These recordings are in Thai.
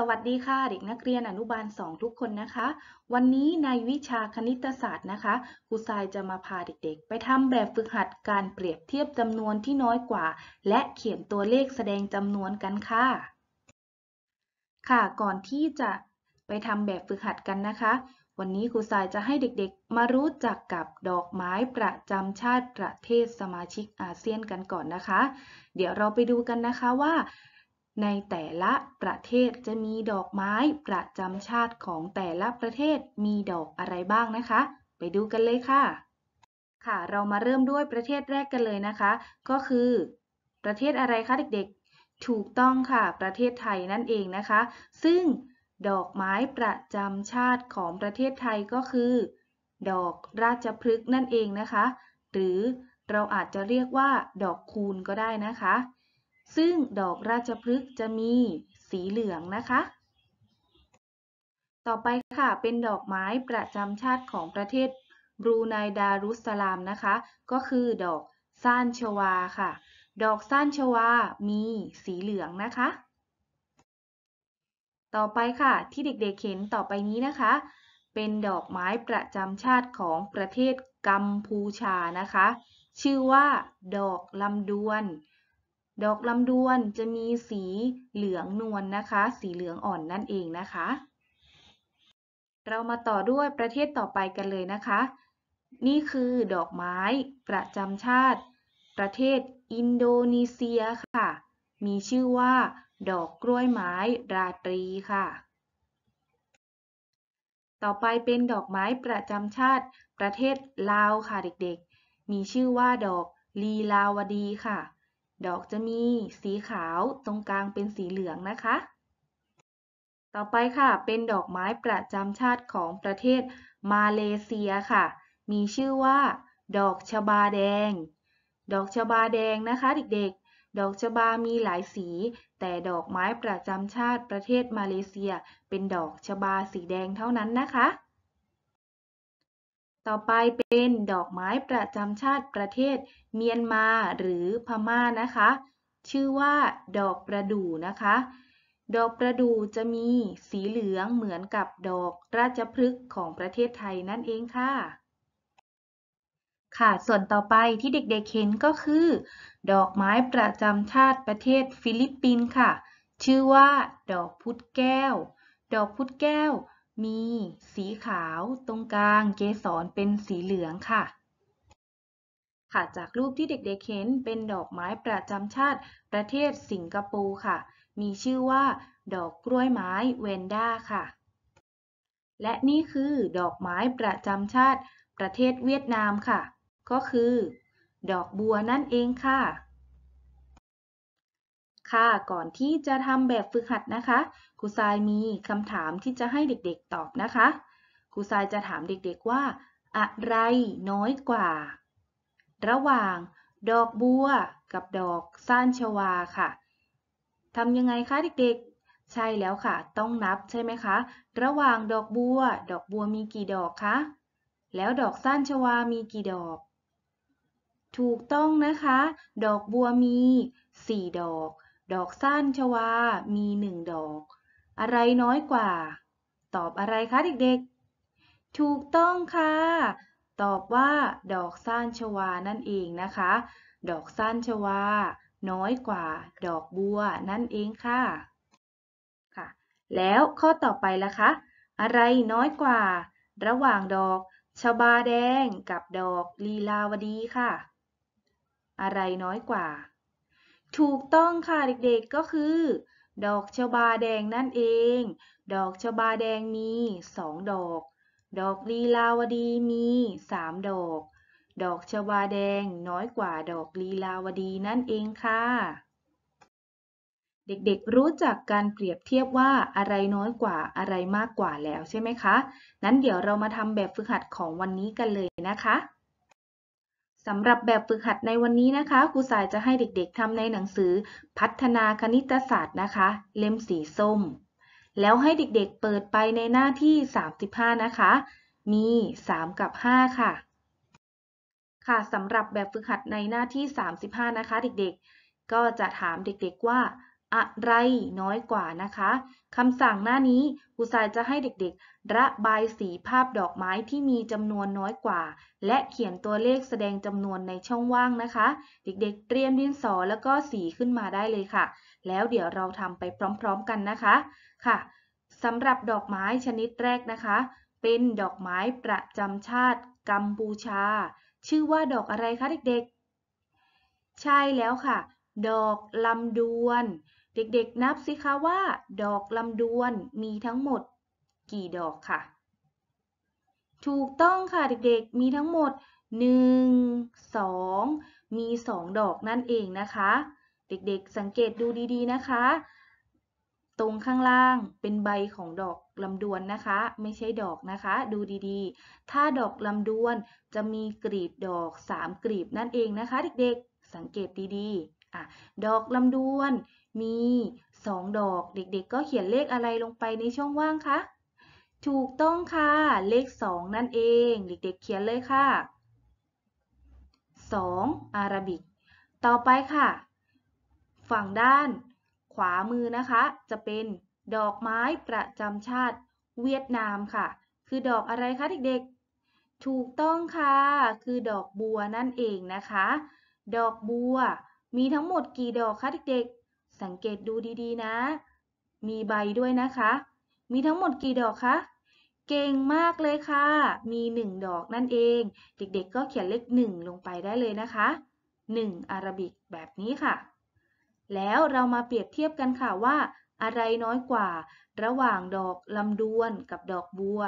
สวัสดีค่ะเด็กนักเรียนอนุบาล 2 ทุกคนนะคะ วันนี้ในวิชาคณิตศาสตร์นะคะครูทรายจะมาพาเด็กๆไปทำแบบฝึกหัดการเปรียบเทียบจำนวนที่น้อยกว่า และเขียนตัวเลขแสดงจำนวนกันค่ะ ค่ะก่อนที่จะไปทำแบบฝึกหัดกันนะคะ วันนี้ครูทรายจะให้เด็กๆมารู้จักกับดอกไม้ประจำชาติประเทศสมาชิกอาเซียนกันก่อนนะคะเดี๋ยวเราไปดูกันนะคะว่าในแต่ละประเทศจะมีดอกไม้ประจำชาติของแต่ละประเทศมีดอกอะไรบ้างนะคะ ไปดูกันเลยค่ะ ค่ะเรามาเริ่มด้วยประเทศแรกกันเลยนะคะ ก็คือ ประเทศอะไรคะเด็กๆ ถูกต้องค่ะ ประเทศไทยนั่นเองนะคะ ซึ่งดอกไม้ประจำชาติของประเทศไทยก็คือ ดอกราชพฤกษ์นั่นเองนะคะ หรือเราอาจจะเรียกว่าดอกคูณก็ได้นะคะซึ่งดอกราชพฤกษ์จะมีสีเหลืองนะคะ ต่อไปค่ะ เป็นดอกไม้ประจำชาติของประเทศบรูไนดารุสลามนะคะ ก็คือดอกซ่านชวาค่ะ ดอกซ่านชวา มีสีเหลืองนะคะ ต่อไปค่ะที่เด็กๆเห็นต่อไปนี้นะคะ เป็นดอกไม้ประจำชาติของประเทศกัมพูชานะคะ ชื่อว่า ดอกลำดวนดอกลำดวนจะมีสีเหลืองนวลนนะคะ สีเหลืองอ่อนนั่นเองนะคะ เรามาต่อด้วยประเทศต่อไปกันเลยนะคะ นี่คือดอกไม้ประจำชาติ ประเทศอินโดนีเซียค่ะ มีชื่อว่า ดอกกล้วยไม้ราตรีค่ะ ต่อไปเป็นดอกไม้ประจำชาติ ประเทศลาวค่ะเด็กๆ มีชื่อว่าดอกลีลาวดีค่ะดอกจะมีสีขาวตรงกลางเป็นสีเหลืองนะคะ ต่อไปค่ะ เป็นดอกไม้ประจำชาติของประเทศมาเลเซียค่ะ มีชื่อว่า ดอกชบาแดง ดอกชบาแดงนะคะ เด็กๆ ดอกชบามีหลายสี แต่ดอกไม้ประจำชาติประเทศมาเลเซีย เป็นดอกชบาสีแดงเท่านั้นนะคะต่อไปเป็นดอกไม้ประจำชาติประเทศเมียนมาหรือพม่านะคะ ชื่อว่าดอกประดู่นะคะ ดอกประดู่จะมีสีเหลืองเหมือนกับดอกราชพฤกษ์ของประเทศไทยนั่นเองค่ะ ค่ะส่วนต่อไปที่เด็กๆเห็นก็คือดอกไม้ประจำชาติประเทศฟิลิปปินส์ค่ะ ชื่อว่าดอกพุดแก้ว ดอกพุดแก้วมีสีขาว ตรงกลางเกสรเป็นสีเหลืองค่ะ ค่ะจากรูปที่เด็กๆเห็นเป็นดอกไม้ประจำชาติประเทศสิงคโปร์ค่ะ มีชื่อว่า ดอกกล้วยไม้เวนด้าค่ะ และนี่คือดอกไม้ประจำชาติประเทศเวียดนามค่ะ ก็คือ ดอกบัวนั่นเองค่ะค่ะก่อนที่จะทำแบบฝึกหัดนะคะ ครูทรายมีคำถามที่จะให้เด็กๆตอบนะคะ ครูทรายจะถามเด็กๆว่า อะไรน้อยกว่า ระหว่างดอกบัวกับดอกซ่านชวาค่ะทำยังไงคะเด็กๆ ใช่แล้วค่ะ ต้องนับใช่ไหมคะ ระหว่างดอกบัว ดอกบัวมีกี่ดอกคะ แล้วดอกซ่านชวามีกี่ดอก ถูกต้องนะคะ ดอกบัวมี 4 ดอกดอกสั้านชวามีหนึ่งดอก อะไรน้อยกว่า ตอบอะไรคะเด็กๆ ถูกต้องค่ะ ตอบว่า ดอกสั้านชวานั่นเองนะคะ ดอกสั้านชวา น้อยกว่า ดอกบัวนั่นเองค่ะ ค่ะ แล้วข้อต่อไปละคะ อะไรน้อยกว่า ระหว่างดอกชบาแดงกับดอกลีลาวดีค่ะ อะไรน้อยกว่าถูกต้องค่ะเด็กๆก็คือ ดอกชบาแดงนั่นเอง ดอกชบาแดงมีสองดอก ดอกลีลาวดีมีสามดอก ดอกชบาแดง น้อยกว่า ดอกลีลาวดีนั่นเองค่ะ เด็กๆรู้จักการเปรียบเทียบว่าอะไรน้อยกว่าอะไรมากกว่าแล้วใช่ไหมคะ นั้นเดี๋ยวเรามาทำแบบฝึกหัดของวันนี้กันเลยนะคะสำหรับแบบฝึกหัดในวันนี้นะคะ ครูสายจะให้เด็กๆทำในหนังสือพัฒนาคณิตศาสตร์นะคะ เล่มสีส้ม แล้วให้เด็กๆเปิดไปในหน้าที่ 35 นะคะ มี 3 กับ 5 ค่ะ ค่ะสำหรับแบบฝึกหัดในหน้าที่ 35 นะคะ เด็กๆ ก็จะถามเด็กๆว่าอะไรน้อยกว่านะคะคำสั่งหน้านี้ครูสายจะให้เด็กๆ ระบายสีภาพดอกไม้ที่มีจำนวนน้อยกว่า และเขียนตัวเลขแสดงจำนวนในช่องว่างนะคะ เด็กๆ เตรียมดินสอแล้วก็สีขึ้นมาได้เลยค่ะ แล้วเดี๋ยวเราทำไปพร้อมๆกันนะคะค่ะสำหรับดอกไม้ชนิดแรกนะคะ เป็นดอกไม้ประจำชาติกัมพูชา ชื่อว่าดอกอะไรคะเด็กๆ ใช่แล้วค่ะ ดอกลำดวนเด็กๆนับสิคะว่า ดอกลำดวนมีทั้งหมดกี่ดอกค่ะ ถูกต้องค่ะเด็กๆ มีทั้งหมด1 2มี 2 ดอกนั่นเองนะคะ เด็กๆสังเกตดูดีๆนะคะ ตรงข้างล่างเป็นใบของดอกลำดวนนะคะ ไม่ใช่ดอกนะคะ ดูดีๆ ถ้าดอกลำดวนจะมีกลีบดอก3กลีบนั่นเองนะคะเด็ก ๆสังเกตดีๆอ่ะดอกลำดวนมี 2 ดอกเด็กๆ ก็เขียนเลขอะไรลงไปในช่องว่างคะ ถูกต้องค่ะเลข2นั่นเองเด็กๆ เขียนเลยค่ะ 2. อาราบิกต่อไปค่ะ ฝั่งด้านขวามือนะคะ จะเป็นดอกไม้ประจำชาติเวียดนามค่ะ คือดอกอะไรคะเด็กๆ ถูกต้องค่ะคือดอกบัวนั่นเองนะคะ ดอกบัวมีทั้งหมดกี่ดอกคะเด็กๆสังเกตดูดีๆนะ มีใบด้วยนะคะ มีทั้งหมดกี่ดอกคะ เก่งมากเลยค่ะ มี 1 ดอกนั่นเอง เด็ก ๆ ก็เขียนเลข1ลงไปได้เลยนะคะ 1 อารบิกแบบนี้ค่ะ แล้วเรามาเปรียบเทียบกันค่ะว่า อะไรน้อยกว่าระหว่างดอกลำดวนกับดอกบัว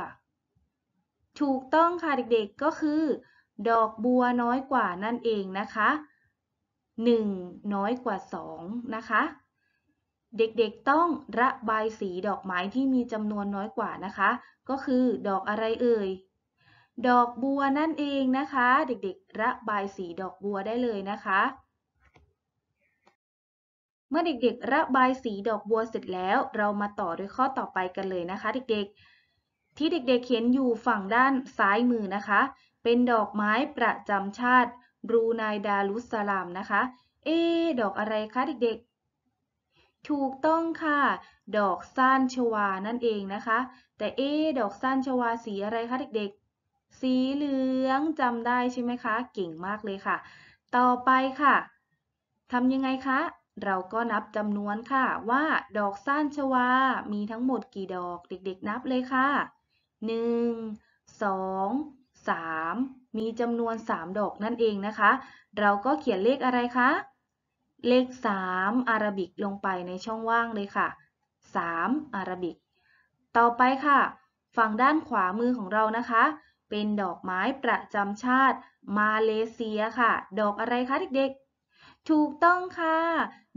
ถูกต้องค่ะเด็ก ๆก็คือ ดอกบัวน้อยกว่านั่นเองนะคะ1 น้อยกว่า 2 นะคะ เด็กๆต้องระบายสีดอกไม้ที่มีจำนวนน้อยกว่านะคะ ก็คือดอกอะไรเอ่ย ดอกบัวนั่นเองนะคะ เด็กๆระบายสีดอกบัวได้เลยนะคะ เมื่อเด็กๆ ระบายสีดอกบัวเสร็จแล้ว เรามาต่อด้วยข้อต่อไปกันเลยนะคะเด็กๆที่เด็กๆ เขียนอยู่ฝั่งด้านซ้ายมือนะคะ เป็นดอกไม้ประจำชาติบรูไนดารุสาลามนะคะ เอดอกอะไรคะเด็กๆ ถูกต้องค่ะ ดอกซัานชวานั่นเองนะคะ แต่เอดอกซัานชวาสีอะไรคะเด็กๆ สีเหลืองจำได้ใช่ไหมคะ เก่งมากเลยค่ะ ต่อไปค่ะ ทำยังไงคะ เราก็นับจำนวนค่ะ ว่าดอกซัานชวามีทั้งหมดกี่ดอก เด็กๆนับเลยค่ะ1 2 3มีจำนวน 3 ดอกนั่นเองนะคะ เราก็เขียนเลขอะไรคะ เลข 3 อารบิกลงไปในช่องว่างเลยค่ะ3อารบิก ต่อไปค่ะ ฝั่งด้านขวามือของเรานะคะ เป็นดอกไม้ประจำชาติมาเลเซียค่ะ ดอกอะไรคะเด็กๆ ถูกต้องค่ะ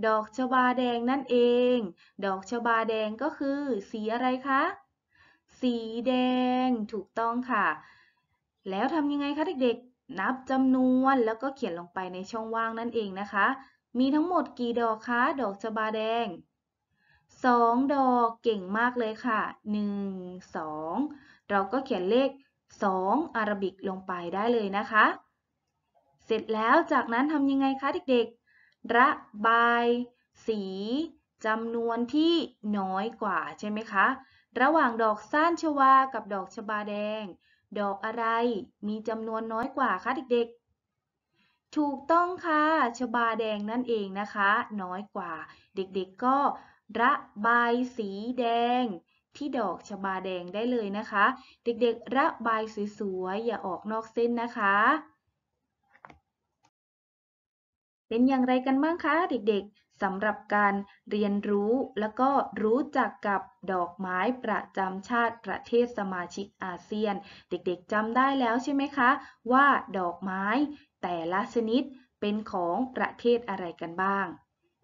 ดอกชบาแดงนั่นเอง ดอกชบาแดงก็คือสีอะไรคะ สีแดง ถูกต้องค่ะแล้วทำยังไงคะเด็กๆ นับจำนวนแล้วก็เขียนลงไปในช่องว่างนั่นเองนะคะ มีทั้งหมดกี่ดอกคะ ดอกจบาแดง 2 ดอกเก่งมากเลยค่ะ 1 2 เราก็เขียนเลข2 อารบิกลงไปได้เลยนะคะ เสร็จแล้วจากนั้นทำยังไงคะเด็กๆ ระบาย สีจำนวนที่น้อยกว่าใช่ไหมคะ ระหว่างดอกสั้นชวากับดอกชบาแดงดอกอะไรมีจำนวนน้อยกว่าคะเด็กๆ ถูกต้องค่ะชบาแดงนั่นเองนะคะ น้อยกว่า เด็กๆก็ระบายสีแดงที่ดอกชบาแดงได้เลยนะคะ เด็กๆ ระบายสวยๆ อย่าออกนอกเส้นนะคะเป็นอย่างไรกันบ้างคะ เด็กๆสำหรับการเรียนรู้แล้วก็รู้จักกับดอกไม้ประจำชาติประเทศสมาชิกอาเซียน เด็กๆจำได้แล้วใช่ไหมคะ ว่าดอกไม้แต่ละชนิดเป็นของประเทศอะไรกันบ้าง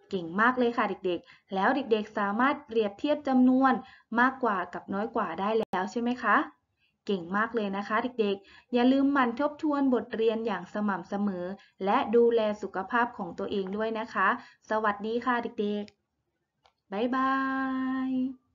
เก่งมากเลยค่ะเด็กๆ แล้วเด็กๆสามารถเปรียบเทียบจำนวนมากกว่ากับน้อยกว่าได้แล้วใช่ไหมคะเก่งมากเลยนะคะเด็กๆ อย่าลืมหมั่นทบทวนบทเรียนอย่างสม่ำเสมอ และดูแลสุขภาพของตัวเองด้วยนะคะ สวัสดีค่ะเด็กๆ บ๊ายบาย